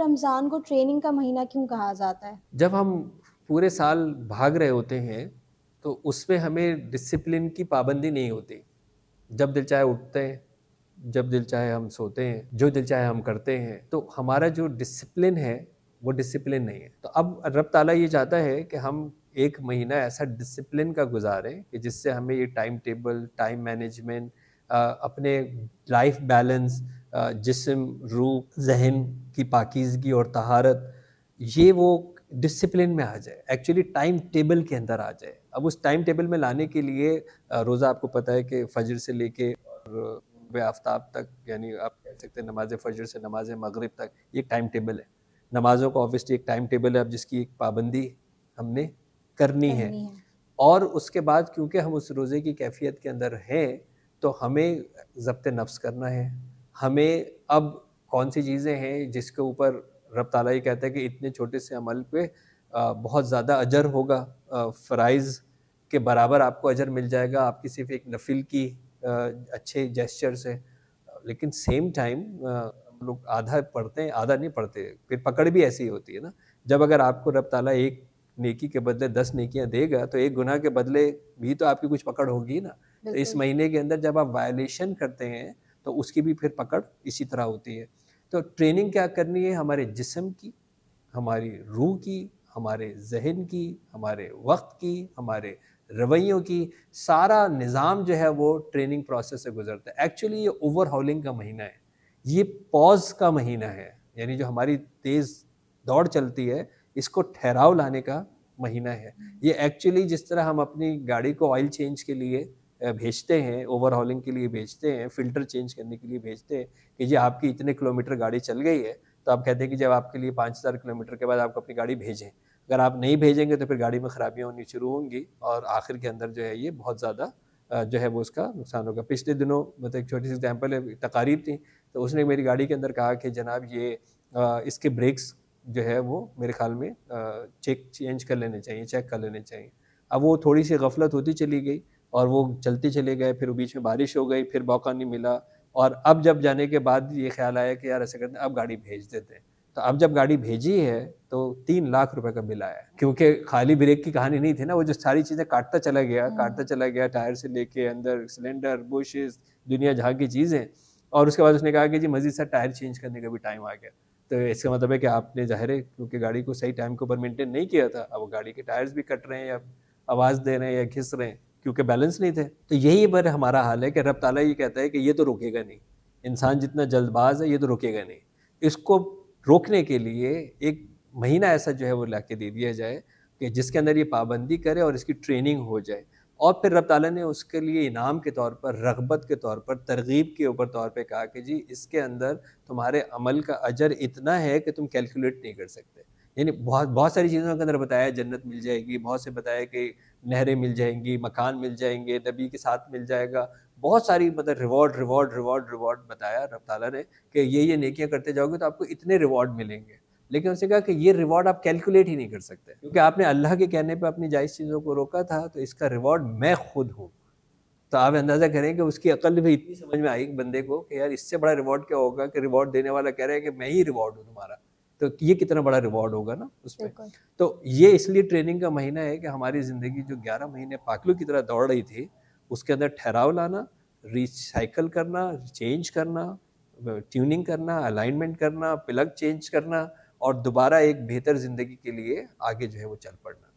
रमज़ान को ट्रेनिंग का महीना क्यों कहा जाता है जब हम पूरे साल भाग रहे होते हैं तो उसमें हमें डिसिप्लिन की पाबंदी नहीं होती जब दिल चाहे उठते हैं जब दिल चाहे हम सोते हैं जो दिल चाहे हम करते हैं तो हमारा जो डिसिप्लिन है वो डिसिप्लिन नहीं है तो अब रब ताला ये चाहता है कि हम एक महीना ऐसा डिसिप्लिन का गुजारें कि जिससे हमें ये टाइम टेबल टाइम मैनेजमेंट अपने लाइफ बैलेंस जिसम रूह जहन की पाकिजगी और तहारत ये वो डिसिप्लिन में आ जाए एक्चुअली टाइम टेबल के अंदर आ जाए अब उस टाइम टेबल में लाने के लिए रोज़ा आपको पता है कि फजर से लेके और आफ्ताब तक यानी आप कह सकते हैं नमाज फजर से नमाज मगरब तक ये टाइम टेबल है नमाज़ों का ऑब्वियसली एक टाइम टेबल है अब जिसकी एक पाबंदी हमने करनी, करनी है।, है और उसके बाद क्योंकि हम उस रोज़े की कैफियत के अंदर हैं तो हमें जब्त नफ्स करना है हमें अब कौन सी चीज़ें हैं जिसके ऊपर रब ताला ये कहता है कि इतने छोटे से अमल पे बहुत ज़्यादा अजर होगा फ़राइज़ के बराबर आपको अजर मिल जाएगा आपकी सिर्फ एक नफिल की अच्छे जेस्चर से लेकिन सेम टाइम लोग आधा पढ़ते हैं आधा नहीं पढ़ते फिर पकड़ भी ऐसी होती है ना जब अगर आपको रब ताला एक नेकी के बदले दस नेकियां देगा तो एक गुनाह के बदले भी तो आपकी कुछ पकड़ होगी ना तो इस महीने के अंदर जब आप वायलेशन करते हैं तो उसकी भी फिर पकड़ इसी तरह होती है तो ट्रेनिंग क्या करनी है हमारे जिसम की हमारी रूह की हमारे जहन की हमारे वक्त की हमारे रवैयों की सारा निज़ाम जो है वो ट्रेनिंग प्रोसेस से गुजरता है एक्चुअली ये ओवर हॉलिंग का महीना है ये पॉज का महीना है यानी जो हमारी तेज़ दौड़ चलती है इसको ठहराव लाने का महीना है ये एक्चुअली जिस तरह हम अपनी गाड़ी को ऑयल चेंज के लिए भेजते हैं ओवरहॉलिंग के लिए भेजते हैं फिल्टर चेंज करने के लिए भेजते हैं कि जी आपकी इतने किलोमीटर गाड़ी चल गई है तो आप कहते हैं कि जब आपके लिए पाँच हज़ार किलोमीटर के बाद आपको अपनी गाड़ी भेजें अगर आप नहीं भेजेंगे तो फिर गाड़ी में ख़राबियाँ होनी शुरू होंगी और आखिर के अंदर जो है ये बहुत ज़्यादा जो है वो उसका नुकसान होगा पिछले दिनों मतलब एक छोटी सी एग्जाम्पल है तकारीब थी तो उसने मेरी गाड़ी के अंदर कहा कि जनाब ये इसके ब्रेक्स जो है वो मेरे ख्याल में चेक चेंज कर लेने चाहिए चेक कर लेने चाहिए अब वो थोड़ी सी गफलत होती चली गई और वो चलते चले गए फिर बीच में बारिश हो गई फिर मौका नहीं मिला और अब जब जाने के बाद ये ख्याल आया कि यार ऐसे करते हैं अब गाड़ी भेज देते हैं तो अब जब गाड़ी भेजी है तो तीन लाख रुपए का बिल आया क्योंकि खाली ब्रेक की कहानी नहीं थी ना वो जो सारी चीज़ें काटता चला गया हाँ। काटता चला गया टायर से लेके अंदर सिलेंडर बुशेस दुनिया जहाँ की चीज़ें और उसके बाद उसने कहा कि जी मजीद सर टायर चेंज करने का भी टाइम आ गया तो इसका मतलब है कि आपने जाहिर है क्योंकि गाड़ी को सही टाइम के ऊपर मेंटेन नहीं किया था अब गाड़ी के टायर्स भी कट रहे हैं या आवाज़ दे रहे हैं या घिस रहे हैं क्योंकि बैलेंस नहीं थे तो यही पर हमारा हाल है कि रब ताला ये कहता है कि ये तो रोकेगा नहीं इंसान जितना जल्दबाज है ये तो रोकेगा नहीं इसको रोकने के लिए एक महीना ऐसा जो है वो ला दे दिया जाए कि जिसके अंदर ये पाबंदी करे और इसकी ट्रेनिंग हो जाए और फिर रब ताला ने उसके लिए इनाम के तौर पर रगबत के तौर पर तरगीब के ऊपर तौर पर कहा कि जी इसके अंदर तुम्हारे अमल का अजर इतना है कि तुम कैलकुलेट नहीं कर सकते यानी बहुत बहुत सारी चीज़ों के अंदर बताया जन्नत मिल जाएगी बहुत से बताया कि नहरें मिल जाएंगी मकान मिल जाएंगे नबी के साथ मिल जाएगा बहुत सारी मतलब रिवॉर्ड रिवॉर्ड रिवॉर्ड रिवॉर्ड बताया रब तला ने कि ये ये नेकियां करते जाओगे तो आपको इतने रिवॉर्ड मिलेंगे लेकिन उसने कहा कि ये रिवॉर्ड आप कैलकुलेट ही नहीं कर सकते क्योंकि आपने अल्लाह के कहने पर अपनी जायज़ चीज़ों को रोका था तो इसका रिवॉर्ड मैं खुद हूँ तो आप अंदाज़ा करें कि उसकी अकल भी इतनी समझ में आई बंदे को कि यार इससे बड़ा रिवॉर्ड क्या होगा कि रिवॉर्ड देने वाला कह रहा है कि मैं ही रिवॉर्ड हूँ तुम्हारा तो ये कितना बड़ा रिवॉर्ड होगा ना उसमें तो ये इसलिए ट्रेनिंग का महीना है कि हमारी ज़िंदगी जो ग्यारह महीने पाकलू की तरह दौड़ रही थी उसके अंदर ठहराव लाना रिसाइकल करना चेंज करना ट्यूनिंग करना अलाइनमेंट करना प्लग चेंज करना और दोबारा एक बेहतर ज़िंदगी के लिए आगे जो है वो चल पड़ना